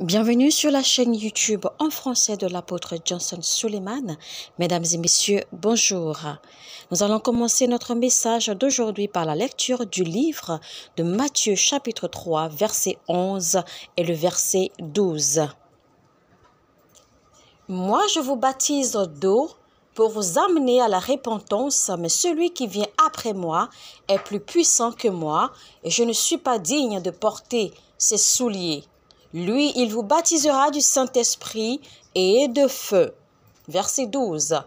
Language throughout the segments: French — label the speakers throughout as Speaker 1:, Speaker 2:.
Speaker 1: Bienvenue sur la chaîne YouTube en français de l'apôtre Johnson Suleiman. Mesdames et messieurs, bonjour. Nous allons commencer notre message d'aujourd'hui par la lecture du livre de Matthieu chapitre 3 verset 11 et le verset 12. Moi je vous baptise d'eau pour vous amener à la repentance, mais celui qui vient après moi est plus puissant que moi et je ne suis pas digne de porter ses souliers. Lui, il vous baptisera du Saint-Esprit et de feu. Verset 12.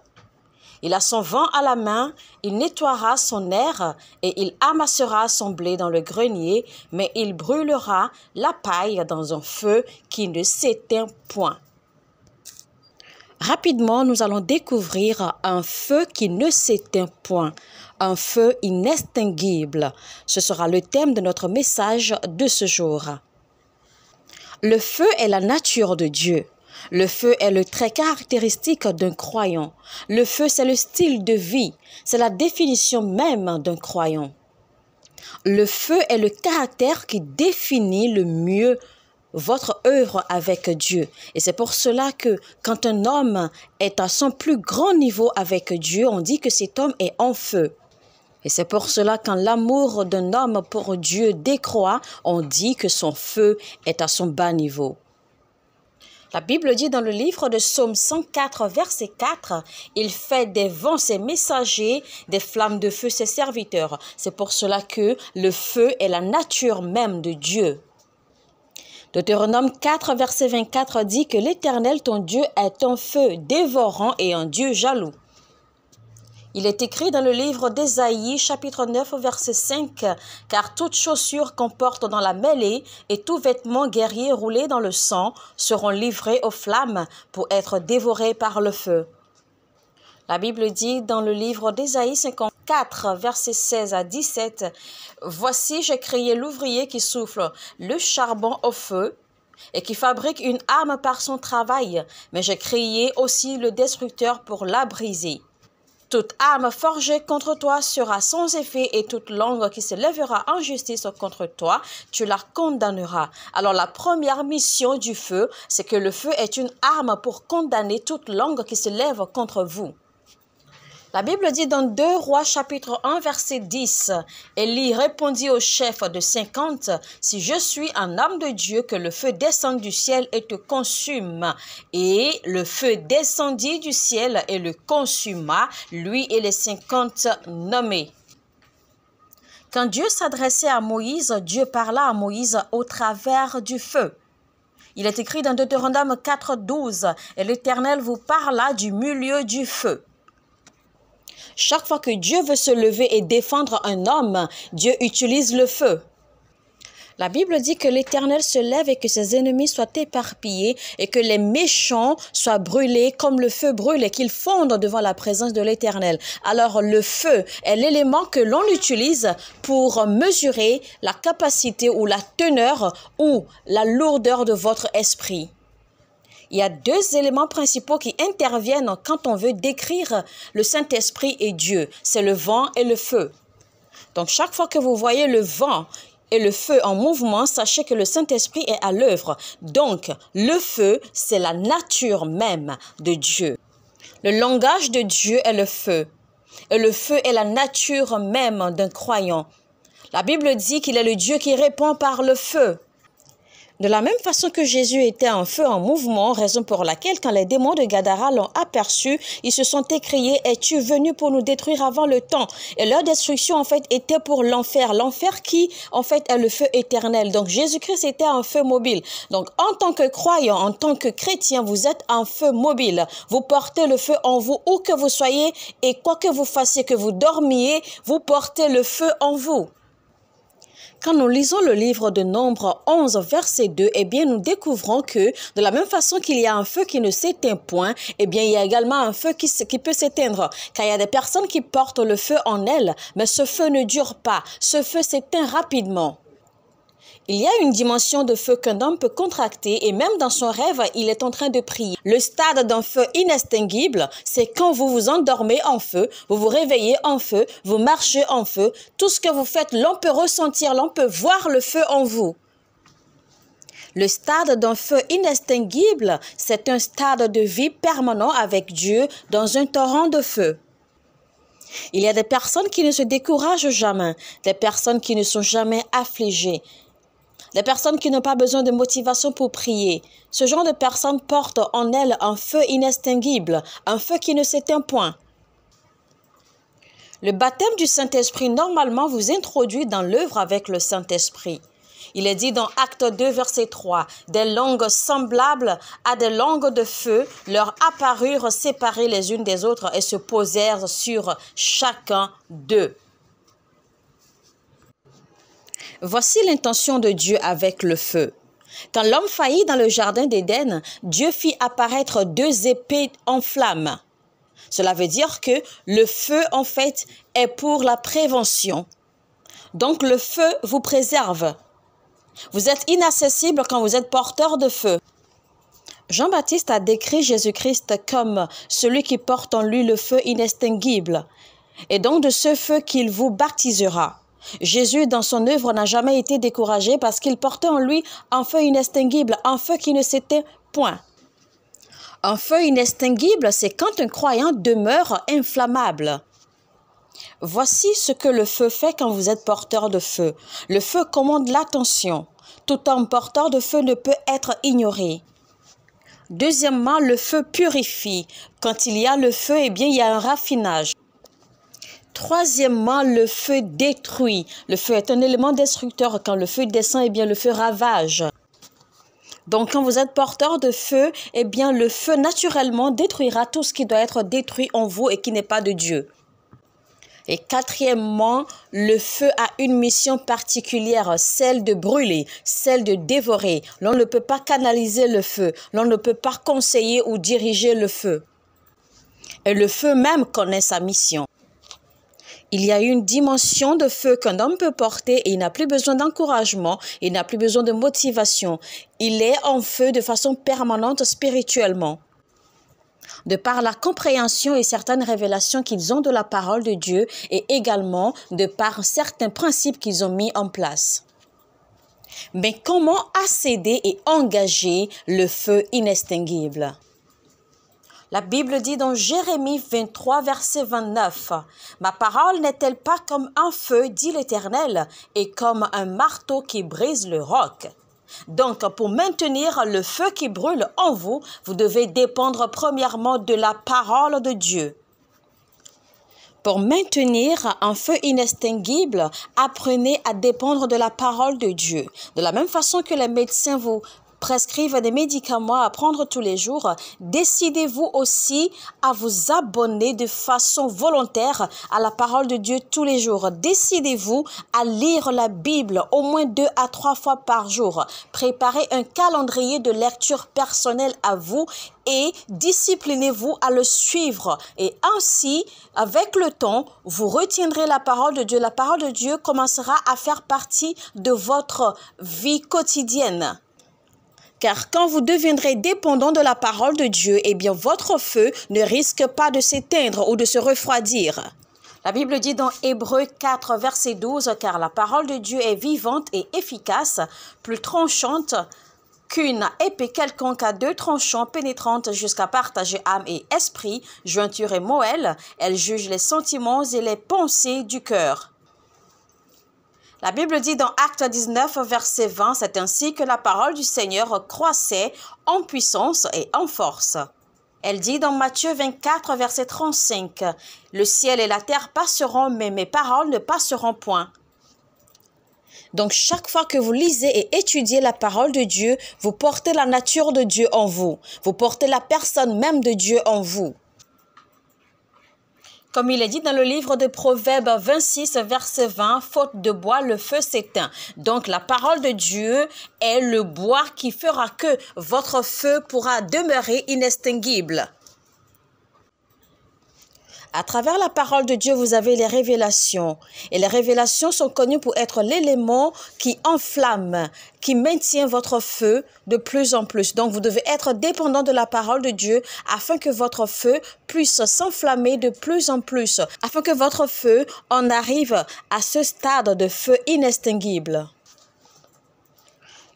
Speaker 1: Il a son vent à la main, il nettoiera son air et il amassera son blé dans le grenier, mais il brûlera la paille dans un feu qui ne s'éteint point. Rapidement, nous allons découvrir un feu qui ne s'éteint point, un feu inextinguible. Ce sera le thème de notre message de ce jour. Le feu est la nature de Dieu. Le feu est le trait caractéristique d'un croyant. Le feu, c'est le style de vie. C'est la définition même d'un croyant. Le feu est le caractère qui définit le mieux votre œuvre avec Dieu. Et c'est pour cela que quand un homme est à son plus grand niveau avec Dieu, on dit que cet homme est en feu. Et c'est pour cela quand l'amour d'un homme pour Dieu décroît, on dit que son feu est à son bas niveau. La Bible dit dans le livre de Psaume 104, verset 4, Il fait des vents ses messagers, des flammes de feu ses serviteurs. C'est pour cela que le feu est la nature même de Dieu. Deutéronome 4, verset 24 dit que l'Éternel ton Dieu est un feu dévorant et un Dieu jaloux. Il est écrit dans le livre d'Ésaïe, chapitre 9, verset 5, Car toute chaussure qu'on porte dans la mêlée et tout vêtement guerrier roulé dans le sang seront livrés aux flammes pour être dévorés par le feu. La Bible dit dans le livre d'Ésaïe 54, verset 16 à 17, Voici, j'ai créé l'ouvrier qui souffle le charbon au feu et qui fabrique une arme par son travail, mais j'ai créé aussi le destructeur pour la briser. Toute arme forgée contre toi sera sans effet et toute langue qui se lèvera en justice contre toi, tu la condamneras. Alors la première mission du feu, c'est que le feu est une arme pour condamner toute langue qui se lève contre vous. La Bible dit dans 2 Rois chapitre 1 verset 10, Élie répondit au chef de 50, Si je suis un homme de Dieu, que le feu descende du ciel et te consume. Et le feu descendit du ciel et le consuma, lui et les 50 nommés. Quand Dieu s'adressait à Moïse, Dieu parla à Moïse au travers du feu. Il est écrit dans Deutéronome 4, 12, Et l'Éternel vous parla du milieu du feu. Chaque fois que Dieu veut se lever et défendre un homme, Dieu utilise le feu. La Bible dit que l'Éternel se lève et que ses ennemis soient éparpillés et que les méchants soient brûlés comme le feu brûle et qu'ils fondent devant la présence de l'Éternel. Alors le feu est l'élément que l'on utilise pour mesurer la capacité ou la teneur ou la lourdeur de votre esprit il y a deux éléments principaux qui interviennent quand on veut décrire le Saint-Esprit et Dieu. C'est le vent et le feu. Donc chaque fois que vous voyez le vent et le feu en mouvement, sachez que le Saint-Esprit est à l'œuvre. Donc le feu, c'est la nature même de Dieu. Le langage de Dieu est le feu. Et le feu est la nature même d'un croyant. La Bible dit qu'il est le Dieu qui répond par le feu. De la même façon que Jésus était un feu en mouvement, raison pour laquelle quand les démons de Gadara l'ont aperçu, ils se sont écriés Es-tu venu pour nous détruire avant le temps Et leur destruction en fait était pour l'enfer, l'enfer qui en fait est le feu éternel. Donc Jésus-Christ était un feu mobile. Donc en tant que croyant, en tant que chrétien, vous êtes un feu mobile. Vous portez le feu en vous où que vous soyez et quoi que vous fassiez, que vous dormiez, vous portez le feu en vous. Quand nous lisons le livre de Nombre 11, verset 2, eh bien, nous découvrons que de la même façon qu'il y a un feu qui ne s'éteint point, eh bien, il y a également un feu qui, qui peut s'éteindre. Car il y a des personnes qui portent le feu en elles, mais ce feu ne dure pas. Ce feu s'éteint rapidement. Il y a une dimension de feu qu'un homme peut contracter et même dans son rêve, il est en train de prier. Le stade d'un feu inextinguible, c'est quand vous vous endormez en feu, vous vous réveillez en feu, vous marchez en feu. Tout ce que vous faites, l'on peut ressentir, l'on peut voir le feu en vous. Le stade d'un feu inextinguible, c'est un stade de vie permanent avec Dieu dans un torrent de feu. Il y a des personnes qui ne se découragent jamais, des personnes qui ne sont jamais affligées, des personnes qui n'ont pas besoin de motivation pour prier. Ce genre de personnes porte en elles un feu inextinguible, un feu qui ne s'éteint point. Le baptême du Saint-Esprit normalement vous introduit dans l'œuvre avec le Saint-Esprit. Il est dit dans Acte 2, verset 3, Des langues semblables à des langues de feu leur apparurent séparées les unes des autres et se posèrent sur chacun d'eux. Voici l'intention de Dieu avec le feu. Quand l'homme faillit dans le jardin d'Éden, Dieu fit apparaître deux épées en flammes. Cela veut dire que le feu, en fait, est pour la prévention. Donc le feu vous préserve. Vous êtes inaccessible quand vous êtes porteur de feu. Jean-Baptiste a décrit Jésus-Christ comme celui qui porte en lui le feu inextinguible, et donc de ce feu qu'il vous baptisera. Jésus, dans son œuvre, n'a jamais été découragé parce qu'il portait en lui un feu inextinguible, un feu qui ne s'éteint point. Un feu inextinguible, c'est quand un croyant demeure inflammable. Voici ce que le feu fait quand vous êtes porteur de feu. Le feu commande l'attention. Tout homme porteur de feu ne peut être ignoré. Deuxièmement, le feu purifie. Quand il y a le feu, eh bien, il y a un raffinage. Troisièmement, le feu détruit. Le feu est un élément destructeur. Quand le feu descend, eh bien, le feu ravage. Donc, quand vous êtes porteur de feu, eh bien, le feu naturellement détruira tout ce qui doit être détruit en vous et qui n'est pas de Dieu. Et quatrièmement, le feu a une mission particulière, celle de brûler, celle de dévorer. L'on ne peut pas canaliser le feu, l'on ne peut pas conseiller ou diriger le feu. Et le feu même connaît sa mission. Il y a une dimension de feu qu'un homme peut porter et il n'a plus besoin d'encouragement, il n'a plus besoin de motivation. Il est en feu de façon permanente spirituellement. De par la compréhension et certaines révélations qu'ils ont de la parole de Dieu et également de par certains principes qu'ils ont mis en place. Mais comment accéder et engager le feu inextinguible? La Bible dit dans Jérémie 23, verset 29, Ma parole n'est-elle pas comme un feu, dit l'Éternel, et comme un marteau qui brise le roc donc, pour maintenir le feu qui brûle en vous, vous devez dépendre premièrement de la parole de Dieu. Pour maintenir un feu inextinguible, apprenez à dépendre de la parole de Dieu. De la même façon que les médecins vous prescrivent des médicaments à prendre tous les jours, décidez-vous aussi à vous abonner de façon volontaire à la parole de Dieu tous les jours. Décidez-vous à lire la Bible au moins deux à trois fois par jour. Préparez un calendrier de lecture personnelle à vous et disciplinez-vous à le suivre. Et ainsi, avec le temps, vous retiendrez la parole de Dieu. La parole de Dieu commencera à faire partie de votre vie quotidienne. Car quand vous deviendrez dépendant de la parole de Dieu, eh bien votre feu ne risque pas de s'éteindre ou de se refroidir. La Bible dit dans Hébreu 4, verset 12, car la parole de Dieu est vivante et efficace, plus tranchante qu'une épée quelconque à deux tranchants pénétrantes jusqu'à partager âme et esprit, jointure et moelle, elle juge les sentiments et les pensées du cœur. La Bible dit dans Acte 19, verset 20, c'est ainsi que la parole du Seigneur croissait en puissance et en force. Elle dit dans Matthieu 24, verset 35, Le ciel et la terre passeront, mais mes paroles ne passeront point. Donc chaque fois que vous lisez et étudiez la parole de Dieu, vous portez la nature de Dieu en vous. Vous portez la personne même de Dieu en vous. Comme il est dit dans le livre de Proverbes 26, verset 20, faute de bois, le feu s'éteint. Donc la parole de Dieu est le bois qui fera que votre feu pourra demeurer inextinguible. À travers la parole de Dieu, vous avez les révélations. Et les révélations sont connues pour être l'élément qui enflamme, qui maintient votre feu de plus en plus. Donc, vous devez être dépendant de la parole de Dieu afin que votre feu puisse s'enflammer de plus en plus, afin que votre feu en arrive à ce stade de feu inextinguible.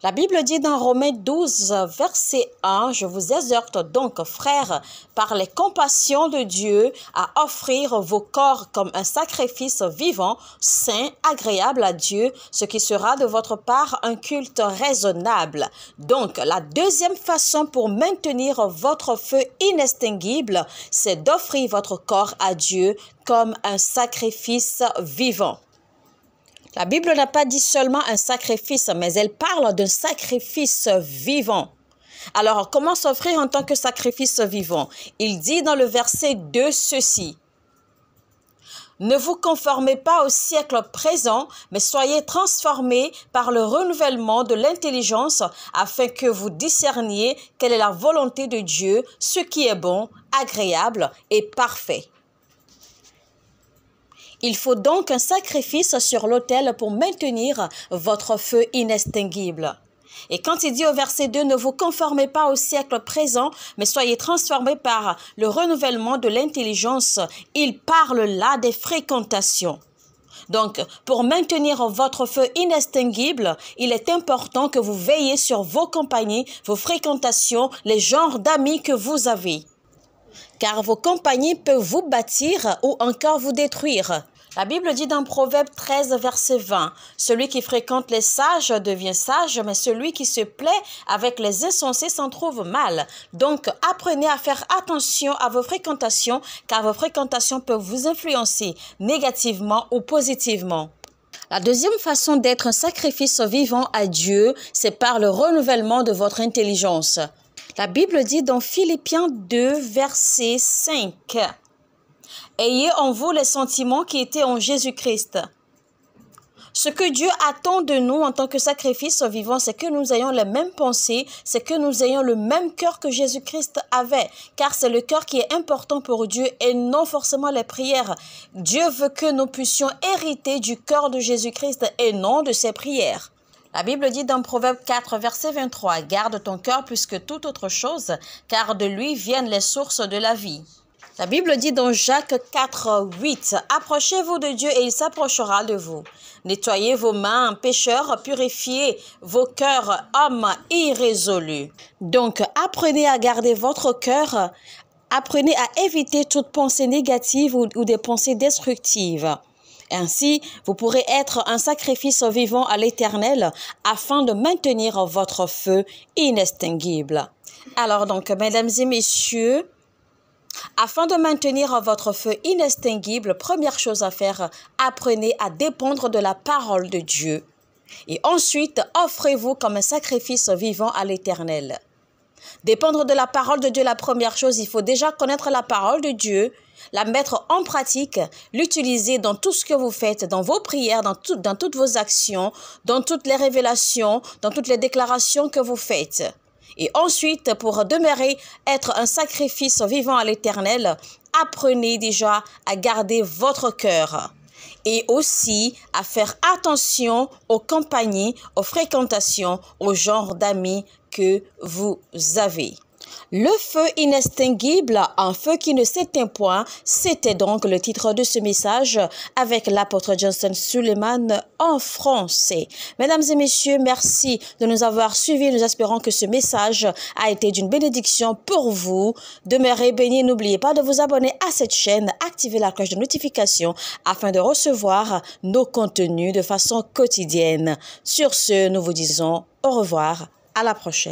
Speaker 1: La Bible dit dans Romains 12, verset 1, Je vous exhorte donc, frères, par les compassions de Dieu, à offrir vos corps comme un sacrifice vivant, saint, agréable à Dieu, ce qui sera de votre part un culte raisonnable. Donc, la deuxième façon pour maintenir votre feu inextinguible, c'est d'offrir votre corps à Dieu comme un sacrifice vivant. La Bible n'a pas dit seulement un sacrifice, mais elle parle d'un sacrifice vivant. Alors, comment s'offrir en tant que sacrifice vivant Il dit dans le verset 2 ceci. Ne vous conformez pas au siècle présent, mais soyez transformés par le renouvellement de l'intelligence afin que vous discerniez quelle est la volonté de Dieu, ce qui est bon, agréable et parfait. Il faut donc un sacrifice sur l'autel pour maintenir votre feu inextinguible. Et quand il dit au verset 2, ne vous conformez pas au siècle présent, mais soyez transformés par le renouvellement de l'intelligence, il parle là des fréquentations. Donc, pour maintenir votre feu inextinguible, il est important que vous veillez sur vos compagnies, vos fréquentations, les genres d'amis que vous avez. Car vos compagnies peuvent vous bâtir ou encore vous détruire. La Bible dit dans Proverbe 13, verset 20, Celui qui fréquente les sages devient sage, mais celui qui se plaît avec les insensés s'en trouve mal. Donc, apprenez à faire attention à vos fréquentations, car vos fréquentations peuvent vous influencer négativement ou positivement. La deuxième façon d'être un sacrifice vivant à Dieu, c'est par le renouvellement de votre intelligence. La Bible dit dans Philippiens 2, verset 5. Ayez en vous les sentiments qui étaient en Jésus-Christ. Ce que Dieu attend de nous en tant que sacrifice vivant, c'est que nous ayons les mêmes pensées, c'est que nous ayons le même cœur que Jésus-Christ avait, car c'est le cœur qui est important pour Dieu et non forcément les prières. Dieu veut que nous puissions hériter du cœur de Jésus-Christ et non de ses prières. La Bible dit dans Proverbe 4, verset 23, Garde ton cœur plus que toute autre chose, car de lui viennent les sources de la vie. La Bible dit dans Jacques 4, 8, Approchez-vous de Dieu et il s'approchera de vous. Nettoyez vos mains, pécheurs, purifiez vos cœurs, hommes irrésolus. Donc, apprenez à garder votre cœur, apprenez à éviter toute pensée négative ou, des pensées destructives. Ainsi, vous pourrez être un sacrifice vivant à l'Éternel afin de maintenir votre feu inextinguible. Alors donc, mesdames et messieurs, afin de maintenir votre feu inextinguible, première chose à faire, apprenez à dépendre de la parole de Dieu. Et ensuite, offrez-vous comme un sacrifice vivant à l'Éternel. Dépendre de la parole de Dieu, la première chose, il faut déjà connaître la parole de Dieu, la mettre en pratique, l'utiliser dans tout ce que vous faites, dans vos prières, dans, dans toutes vos actions, dans toutes les révélations, dans toutes les déclarations que vous faites. Et ensuite, pour demeurer, être un sacrifice vivant à l'Éternel, apprenez déjà à garder votre cœur et aussi à faire attention aux compagnies, aux fréquentations, aux genres d'amis que vous avez. Le feu inextinguible, un feu qui ne s'éteint point, c'était donc le titre de ce message avec l'apôtre Johnson Suleiman en français. Mesdames et messieurs, merci de nous avoir suivis. Nous espérons que ce message a été d'une bénédiction pour vous. Demeurez bénis. N'oubliez pas de vous abonner à cette chaîne, activer la cloche de notification afin de recevoir nos contenus de façon quotidienne. Sur ce, nous vous disons au revoir. À la prochaine.